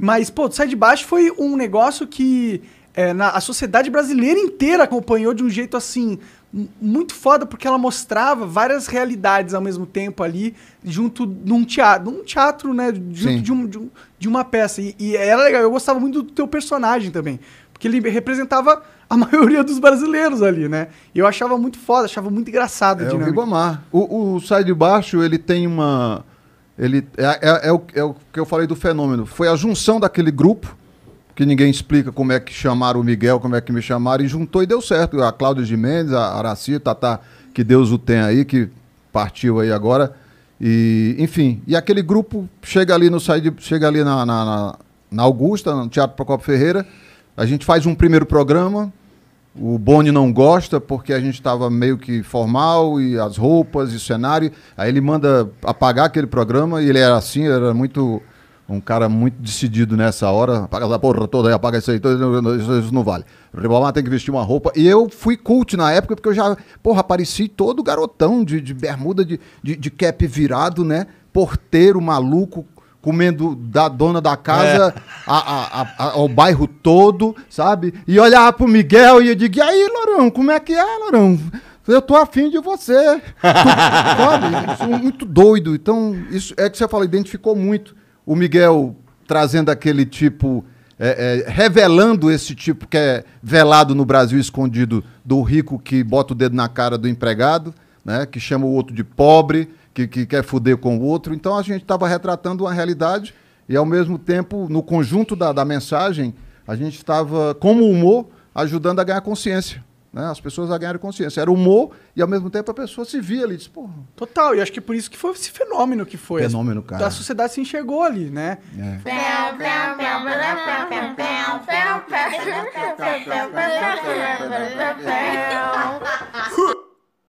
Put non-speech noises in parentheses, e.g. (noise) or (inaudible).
Mas, pô, Sai de Baixo foi um negócio que é, na, a sociedade brasileira inteira acompanhou de um jeito assim muito foda porque ela mostrava várias realidades ao mesmo tempo ali junto num teatro, num teatro, né, junto de, um, de, um, de, uma peça. E, e era legal, eu gostava muito do teu personagem também, porque ele representava a (laughs) maioria dos brasileiros ali, né? E eu achava muito foda, achava muito engraçado. É, o Ribamar. O, o Sai de Baixo, ele tem uma ele, é, é, é, o, é o que eu falei do fenômeno. Foi a junção daquele grupo que ninguém explica como é que chamaram o Miguel, como é que me chamaram, e juntou e deu certo. A Cláudia de Mendes, a Araci, Tatá, que Deus o tem aí, que partiu aí agora. E, enfim, e aquele grupo chega ali no chega ali na, na, na Augusta, no Teatro Procopio Ferreira. A gente faz um primeiro programa, o Boni não gosta porque a gente estava meio que formal e as roupas e o cenário. Aí ele manda apagar aquele programa e ele era assim, era muito um cara muito decidido nessa hora. Apaga essa porra toda aí, apaga isso aí, tudo, isso, isso, não vale. Ribamar tem que vestir uma roupa. E eu fui cult na época porque eu já, porra, apareci todo garotão de, de bermuda, de, de, de cap virado, né? Porteiro maluco, comendo da dona da casa é. a, a, a, ao bairro todo, sabe? E olhava pro Miguel e eu digo, e aí, Lourão, como é que é, Lourão? Eu tô afim de você. tu, (laughs) sabe? É muito doido. Então, isso é que você fala, identificou muito o Miguel trazendo aquele tipo. É, é, revelando esse tipo que é velado no Brasil, escondido, do rico que bota o dedo na cara do empregado né, que chama o outro de pobre, que, que quer foder com o outro. Então a gente estava retratando uma realidade e, ao mesmo tempo, no conjunto da, da mensagem, a gente estava, como humor, ajudando a ganhar consciência. Né? As pessoas a ganharem consciência. Era humor e, ao mesmo tempo, a pessoa se via ali. Disse, Porra. Total, e acho que por isso que foi esse fenômeno que foi. Assim, fenômeno, cara. A sociedade se enxergou ali, né? É. (laughs)